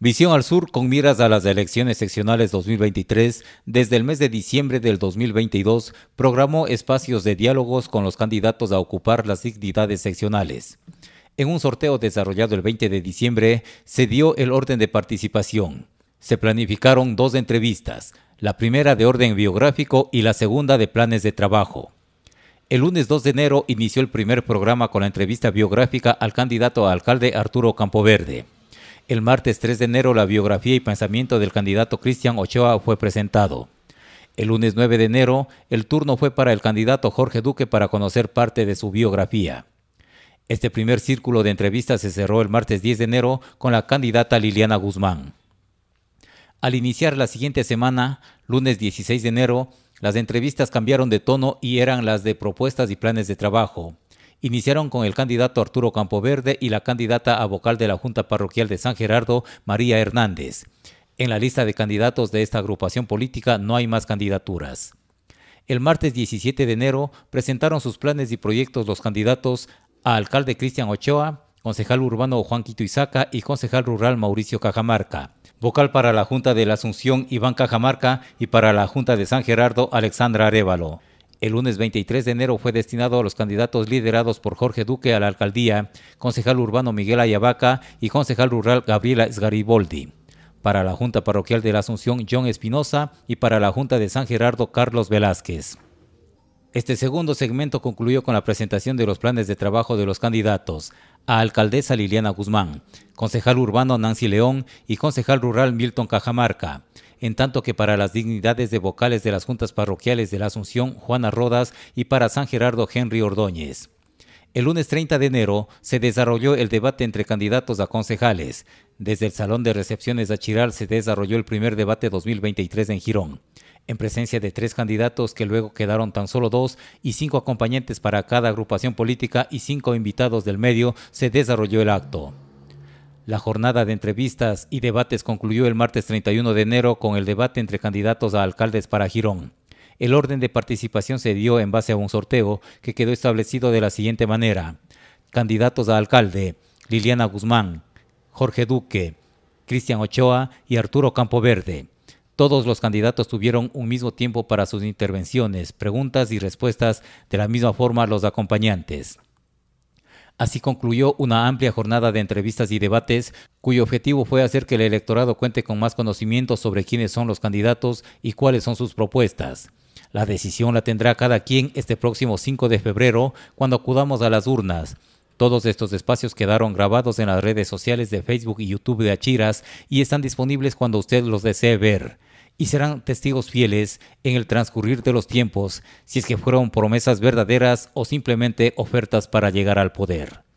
Visión al Sur con miras a las elecciones seccionales 2023, desde el mes de diciembre del 2022, programó espacios de diálogos con los candidatos a ocupar las dignidades seccionales. En un sorteo desarrollado el 20 de diciembre, se dio el orden de participación. Se planificaron dos entrevistas, la primera de orden biográfico y la segunda de planes de trabajo. El lunes 2 de enero inició el primer programa con la entrevista biográfica al candidato a alcalde Arturo Campoverde. El martes 3 de enero la biografía y pensamiento del candidato Cristian Ochoa fue presentado. El lunes 9 de enero el turno fue para el candidato Jorge Duque para conocer parte de su biografía. Este primer círculo de entrevistas se cerró el martes 10 de enero con la candidata Liliana Guzmán. Al iniciar la siguiente semana, lunes 16 de enero, las entrevistas cambiaron de tono y eran las de propuestas y planes de trabajo. Iniciaron con el candidato Arturo Campoverde y la candidata a vocal de la Junta Parroquial de San Gerardo, María Hernández. En la lista de candidatos de esta agrupación política no hay más candidaturas. El martes 17 de enero presentaron sus planes y proyectos los candidatos a alcalde Cristian Ochoa, concejal urbano Juan Quito Izaca y concejal rural Mauricio Cajamarca. Vocal para la Junta de la Asunción Iván Cajamarca y para la Junta de San Gerardo Alexandra Arevalo. El lunes 23 de enero fue destinado a los candidatos liderados por Jorge Duque a la alcaldía, concejal urbano Miguel Ayabaca y concejal rural Gabriela Esgariboldi. Para la Junta Parroquial de la Asunción, John Espinosa y para la Junta de San Gerardo, Carlos Velázquez. Este segundo segmento concluyó con la presentación de los planes de trabajo de los candidatos a alcaldesa Liliana Guzmán, concejal urbano Nancy León y concejal rural Milton Cajamarca en tanto que para las dignidades de vocales de las juntas parroquiales de la Asunción, Juana Rodas, y para San Gerardo, Henry Ordóñez. El lunes 30 de enero se desarrolló el debate entre candidatos a concejales. Desde el Salón de Recepciones de Chiral se desarrolló el primer debate 2023 en Girón, en presencia de tres candidatos que luego quedaron tan solo dos y cinco acompañantes para cada agrupación política y cinco invitados del medio, se desarrolló el acto. La jornada de entrevistas y debates concluyó el martes 31 de enero con el debate entre candidatos a alcaldes para Girón. El orden de participación se dio en base a un sorteo que quedó establecido de la siguiente manera. Candidatos a alcalde, Liliana Guzmán, Jorge Duque, Cristian Ochoa y Arturo Verde. Todos los candidatos tuvieron un mismo tiempo para sus intervenciones, preguntas y respuestas, de la misma forma los acompañantes. Así concluyó una amplia jornada de entrevistas y debates cuyo objetivo fue hacer que el electorado cuente con más conocimiento sobre quiénes son los candidatos y cuáles son sus propuestas. La decisión la tendrá cada quien este próximo 5 de febrero cuando acudamos a las urnas. Todos estos espacios quedaron grabados en las redes sociales de Facebook y YouTube de Achiras y están disponibles cuando usted los desee ver y serán testigos fieles en el transcurrir de los tiempos si es que fueron promesas verdaderas o simplemente ofertas para llegar al poder.